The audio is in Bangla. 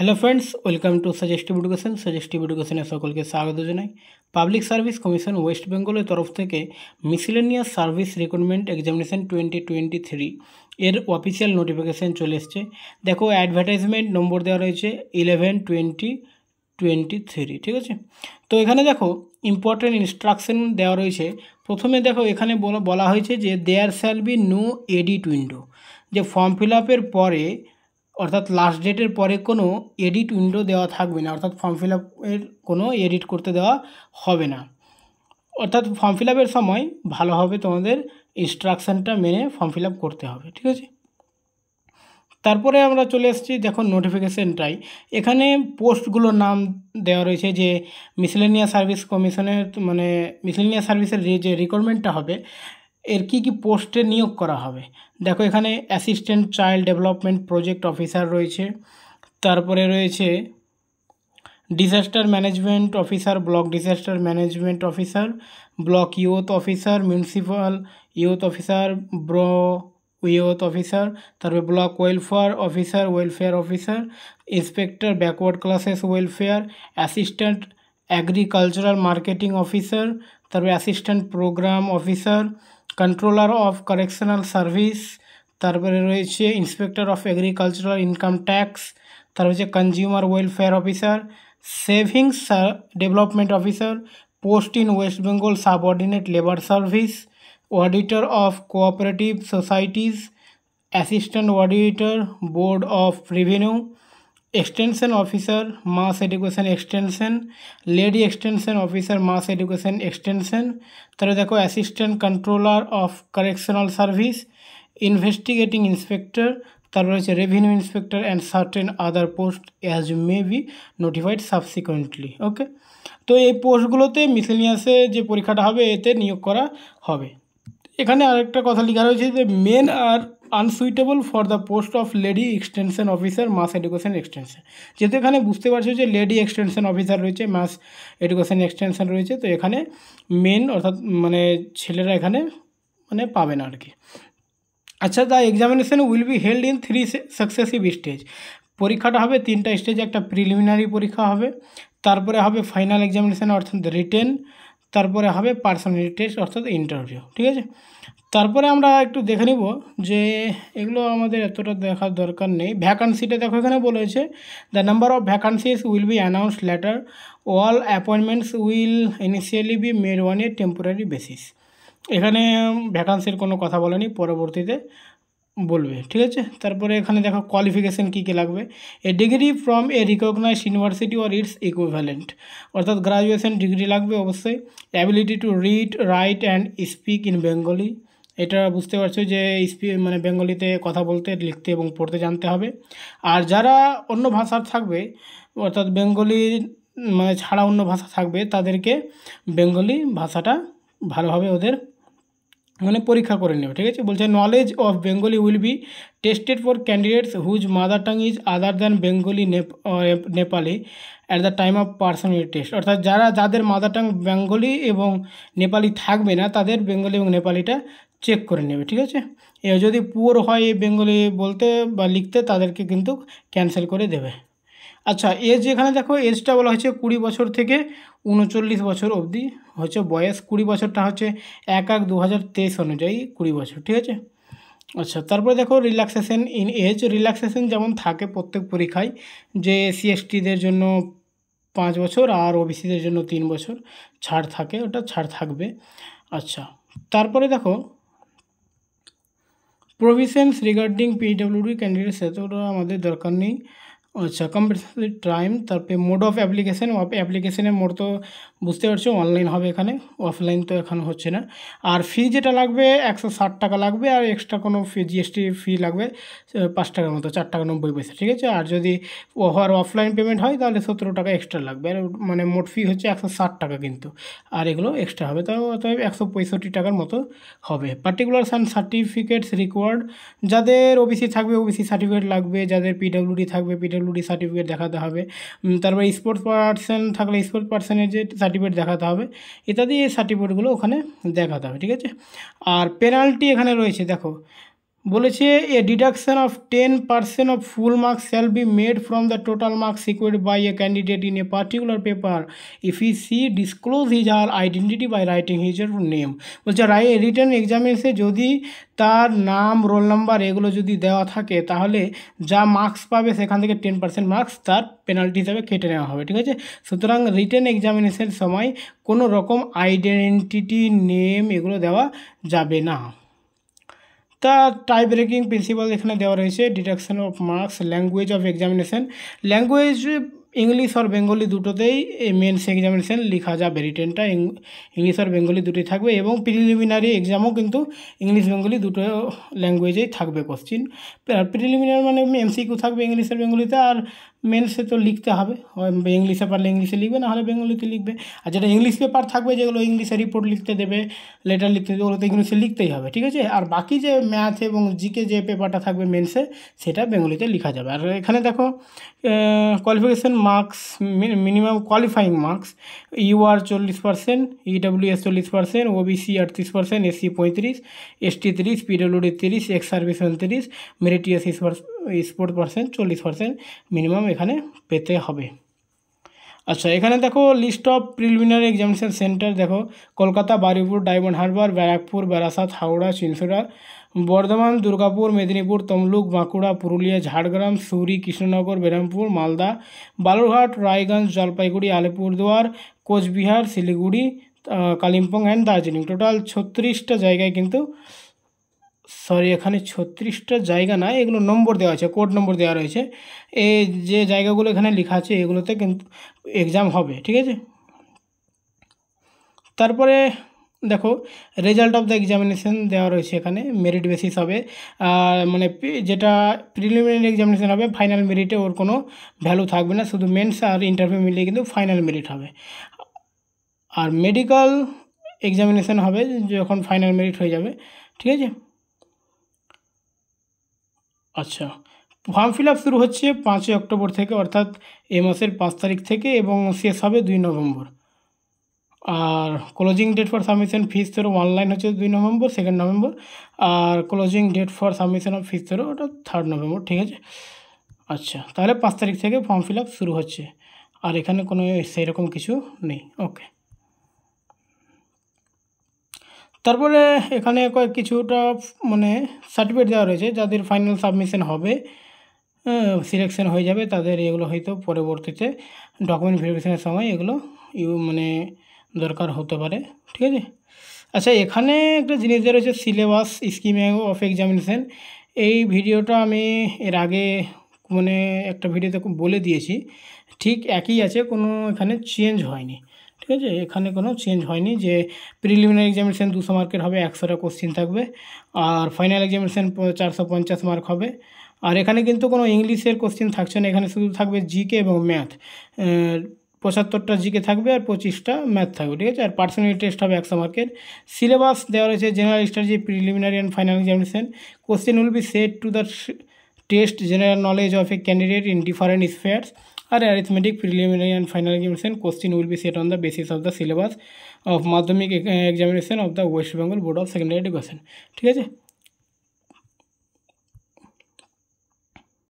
hello friends welcome to suggestive education suggestive এডুকেশনে সকলকে স্বাগত জানাই পাবলিক সার্ভিস কমিশন ওয়েস্ট বেঙ্গলের তরফ থেকে miscellaneous service recruitment examination twenty twenty three এর অফিসিয়াল নোটিফিকেশান চলে এসছে দেখো অ্যাডভার্টাইজমেন্ট নম্বর দেওয়া রয়েছে ইলেভেন টোয়েন্টি টোয়েন্টি থ্রি ঠিক আছে তো এখানে দেখো ইম্পর্টেন্ট ইনস্ট্রাকশন দেওয়া রয়েছে প্রথমে দেখো এখানে বলা হয়েছে যে there shall be no edit window যে ফর্ম ফিল আপের পরে অর্থাৎ লাস্ট ডেটের পরে কোনো এডিট উইন্ডো দেওয়া থাকবে না অর্থাৎ ফর্ম ফিল আপের কোনো এডিট করতে দেওয়া হবে না অর্থাৎ ফর্ম ফিল আপের সময় ভালোভাবে তোমাদের ইনস্ট্রাকশানটা মেনে ফর্ম ফিল আপ করতে হবে ঠিক আছে তারপরে আমরা চলে এসেছি দেখুন নোটিফিকেশানটাই এখানে পোস্টগুলোর নাম দেওয়া রয়েছে যে মিসলেনিয়া সার্ভিস কমিশনের মানে মিসলেনিয়া সার্ভিসের যে রিকোয়ারমেন্টটা হবে এর কি কি পোস্টে নিয়োগ করা হবে দেখো এখানে assistant child development project officer রয়েছে তারপরে রয়েছে disaster management officer block disaster management officer block youth officer municipal youth officer ব্র ইউথ অফিসার তারপরে block welfare officer welfare officer inspector backward classes welfare assistant agricultural marketing officer তারপরে assistant program officer controller of correctional service তারপরে রয়েছে inspector of agricultural income tax তারপর হচ্ছে consumer welfare officer savings development officer post in West Bengal subordinate labour service auditor of cooperative societies assistant auditor board of revenue extension officer mass education extension lady extension officer mass education extension তাহলে দেখো assistant controller of correctional service investigating inspector তারপর রয়েছে revenue inspector and certain other post as may be notified subsequently okay তো এই পোস্টগুলোতে মিসেলিয়াসে যে পরীক্ষাটা হবে এতে নিয়োগ করা হবে এখানে আরেকটা কথা লেখা রয়েছে যে men are unsuitable for the post of lady extension officer mass education extension যেহেতু এখানে বুঝতে পারছো যে লেডি এক্সটেনশন অফিসার রয়েছে মাস এডুকেশন এক্সটেনশন রয়েছে তো এখানে মেন অর্থাৎ মানে ছেলেরা এখানে মানে পাবে না আর কি আচ্ছা the examination will be held in three successive stage পরীক্ষাটা হবে তিনটা স্টেজে একটা প্রিলিমিনারি পরীক্ষা হবে তারপরে হবে ফাইনাল এক্সামিনেশান অর্থাৎ রিটেন তারপরে হবে পার্সোনালি টেস্ট অর্থাৎ ইন্টারভিউ ঠিক আছে তারপরে আমরা একটু দেখে নিব যে এগুলো আমাদের এতটা দেখার দরকার নেই ভ্যাকান্সিটা দেখো এখানে বলেছে the number of vacancies will be announce later all appointments will initially be made on a temporary basis এখানে ভ্যাকান্সির কোনো কথা বলেনি পরবর্তীতে বলবে ঠিক আছে তারপরে এখানে দেখো কোয়ালিফিকেশান কী কী লাগবে a degree from a recognise university or its equivalent অর্থাৎ গ্রাজুয়েশন ডিগ্রি লাগবে অবশ্যই ability to read write and speak in Bengali এটা বুঝতে পারছো যে স্পি মানে বেঙ্গলিতে কথা বলতে লিখতে এবং পড়তে জানতে হবে আর যারা অন্য ভাষার থাকবে অর্থাৎ বেঙ্গলি মানে ছাড়া অন্য ভাষা থাকবে তাদেরকে বেঙ্গলি ভাষাটা ভালোভাবে ওদের মানে পরীক্ষা করে নেবে ঠিক আছে বলছে knowledge of Bengali will be tested for candidates whose mother tongue is other than Bengali Nepali at the time of personality test অর্থাৎ যারা যাদের মাদার টাং বেঙ্গলি এবং নেপালি থাকবে না তাদের বেঙ্গলি এবং নেপালিটা চেক করে নেবে ঠিক আছে এ যদি পুয়ার হয় বেঙ্গলি বলতে বা লিখতে তাদেরকে কিন্তু ক্যান্সেল করে দেবে আচ্ছা এজ এখানে দেখো এজটা বলা হয়েছে কুড়ি বছর থেকে উনচল্লিশ বছর অবধি হচ্ছে বয়স কুড়ি বছরটা হচ্ছে এক এক দু অনুযায়ী কুড়ি বছর ঠিক আছে আচ্ছা তারপরে দেখো রিল্যাক্সেশন ইন এজ রিল্যাক্সেশন যেমন থাকে প্রত্যেক পরীক্ষায় যে সিএসটিদের জন্য পাঁচ বছর আর ওবিসিদের জন্য তিন বছর ছাড় থাকে ওটা ছাড় থাকবে আচ্ছা তারপরে দেখো প্রভিশনস রিগার্ডিং পিডব্লিউডি ক্যান্ডিডেটস এতটা আমাদের দরকার নেই अच्छा कंपल्सरी टाइम तरह मोड ऑफ एप्लीकेशन वहाँ पे एप्लीकेशन है मोड तो বুঝতে পারছো অনলাইন হবে এখানে অফলাইন তো এখন হচ্ছে না আর ফি যেটা লাগবে একশো ষাট টাকা লাগবে আর এক্সট্রা কোনো ফি জিএসটি ফি লাগবে পাঁচ টাকার মতো চার টাকা নব্বই পয়সা ঠিক আছে আর যদি ওভার অফলাইন পেমেন্ট হয় তাহলে সতেরো টাকা এক্সট্রা লাগবে আর মানে মোট ফি হচ্ছে একশো ষাট টাকা কিন্তু আর এগুলো এক্সট্রা হবে তাও অতএব একশো পঁয়ষট্টি টাকার মতো হবে পার্টিকুলার সান সার্টিফিকেটস রিকোয়ার্ড যাদের ওবিসি থাকবে ওবিসি সার্টিফিকেট লাগবে যাদের পিডাব্লিউডি থাকবে পিডাব্লিউডি সার্টিফিকেট দেখাতে হবে তারপর স্পোর্টস পার্সন থাকলে স্পোর্টস পার্সনের যে সার্টিফিকেট দেখাতে হবে ইত্যাদি এই সার্টিফিকেটগুলো ওখানে দেখাতে হবে ঠিক আছে আর পেনাল্টি এখানে রয়েছে দেখো বলেছে a deduction of ten percent of full marks shall be made from the total marks secured by a candidate in a particular paper if he she disclose his her identity by writing her name বলছে রাই রিটার্ন এক্সামে যদি তার নাম রোল নাম্বার এগুলো যদি দেওয়া থাকে তাহলে যা মার্কস পাবে সেখান থেকে টেন পার্সেন্ট মার্কস তার পেনাল্টি হিসাবে কেটে নেওয়া হবে ঠিক আছে সুতরাং রিটার্ন এক্সামিনেশনের সময় কোনো রকম আইডেন্টিটি নেম এগুলো দেওয়া যাবে না তা টাই ব্রেকিং প্রিন্সিপাল এখানে দেওয়া রয়েছে deduction of marks language of examination language English আর বেঙ্গলি দুটোতেই এই মেন্স এক্সামিনেশান লেখা যা রিটেনটা ইংলিশ আর বেঙ্গলি দুটোই থাকবে এবং প্রিলিমিনারি এক্সামও কিন্তু ইংলিশ বেঙ্গলি দুটো ল্যাঙ্গুয়েজেই থাকবে কোশ্চিন প্রিলিমিনারি মানে কিউ থাকবে ইংলিশ আর বেঙ্গলিতে আর মেলসে তো লিখতে হবে ইংলিশে পারলে ইংলিশে লিখবে না হলে বেঙ্গলিতে লিখবে আর যেটা ইংলিশ পেপার থাকবে যেগুলো ইংলিশে রিপোর্ট লিখতে দেবে লেটার লিখতে দেবে ওগুলো তো ইংলিশে লিখতেই হবে ঠিক আছে আর বাকি যে ম্যাথ এবং জিকে যে পেপারটা থাকবে মেলসে সেটা বেঙ্গলিতে লেখা যাবে আর এখানে দেখো qualification marks minimum qualifying marks UR চল্লিশ পার্সেন্ট ইডাব্লিউএস e চল্লিশ পার্সেন্ট ওবিসি আটত্রিশ পার্সেন্ট এসসি পঁয়ত্রিশ এসটি তিরিশ পিডব্লিউডি তিরিশ এক্স সার্ভিসম্যান তিরিশ মেরিটিএস স্পোর্ট পার্সেন্ট চল্লিশ পার্সেন্ট মিনিমাম এখানে পেতে হবে আচ্ছা এখানে দেখো list of preliminary examination centre দেখো কলকাতা বারুইপুর ডায়মন্ড হারবার ব্যারাকপুর বারাসাত হাওড়া চিনসুরা বর্ধমান দুর্গাপুর মেদিনীপুর তমলুক বাঁকুড়া পুরুলিয়া ঝাড়গ্রাম সুরি কৃষ্ণনগর বেরামপুর মালদা বালুরঘাট রায়গঞ্জ জলপাইগুড়ি আলিপুরদুয়ার কোচবিহার শিলিগুড়ি কালিম্পং অ্যান্ড দার্জিলিং টোটাল ছত্রিশটা জায়গায় কিন্তু সরি এখানে ছত্রিশটা জায়গা না এগুলো নম্বর দেওয়া আছে কোড নম্বর দেওয়া রয়েছে এই যে জায়গাগুলো এখানে লেখা আছে এগুলোতে কিন্তু এক্সাম হবে ঠিক আছে তারপরে দেখো রেজাল্ট অফ দ্য এক্সামিনেশন দেওয়া রয়েছে এখানে মেরিট বেসিস হবে আর মানে যেটা প্রিলিমিনারি এক্সামিনেশান হবে ফাইনাল মেরিটে ওর কোনো ভ্যালু থাকবে না শুধু মেন্স আর ইন্টারভিউ মিলিয়ে কিন্তু ফাইনাল মেরিট হবে আর মেডিকেল এক্সামিনেশন হবে যখন ফাইনাল মেরিট হয়ে যাবে ঠিক আছে আচ্ছা ফর্ম ফিল শুরু হচ্ছে পাঁচই অক্টোবর থেকে অর্থাৎ এ মাসের পাঁচ তারিখ থেকে এবং শেষ হবে দুই নভেম্বর আর closing date for submission fees ধরো অনলাইন হচ্ছে দুই নভেম্বর সেকেন্ড নভেম্বর আর closing date for submission of fees ধরো ওটা থার্ড নভেম্বর ঠিক আছে আচ্ছা তাহলে পাঁচ তারিখ থেকে ফর্ম ফিল শুরু হচ্ছে আর এখানে কোনো সেরকম কিছু নেই ওকে তারপরে এখানে কয়েক কিছুটা মানে সার্টিফিকেট দেওয়া রয়েছে যাদের ফাইনাল সাবমিশন হবে সিলেকশন হয়ে যাবে তাদের এগুলো হয়তো পরবর্তীতে ডকুমেন্ট ভেরিফিকেশনের সময় এগুলো ইউ মানে দরকার হতে পারে ঠিক আছে আচ্ছা এখানে একটা জিনিস দেওয়া রয়েছে সিলেবাস স্কিমে অফ এক্সামিনেশান এই ভিডিওটা আমি এর আগে মানে একটা ভিডিওতে বলে দিয়েছি ঠিক একই আছে কোনো এখানে চেঞ্জ হয়নি ঠিক আছে এখানে কোনো চেঞ্জ হয়নি যে প্রিলিমিনারি এক্সামিনেশান দুশো মার্কের হবে একশোটা কোশ্চিন থাকবে আর ফাইনাল এক্সামিনেশান চারশো পঞ্চাশ মার্ক হবে আর এখানে কিন্তু কোনো ইংলিশের কোশ্চিন থাকছে না এখানে শুধু থাকবে জিকে এবং ম্যাথ পঁচাত্তরটা জিকে থাকবে আর পঁচিশটা ম্যাথ থাকবে ঠিক আছে আর পার্সোনালি টেস্ট হবে একশো মার্কের সিলেবাস দেওয়া রয়েছে general study preliminary and final examination question will be set to the test general knowledge of a candidate in different spheres और arithmetic preliminary and final examination question will be set on the basis of the syllabus of Madhyamik examination of the West Bengal board of secondary education ठीक है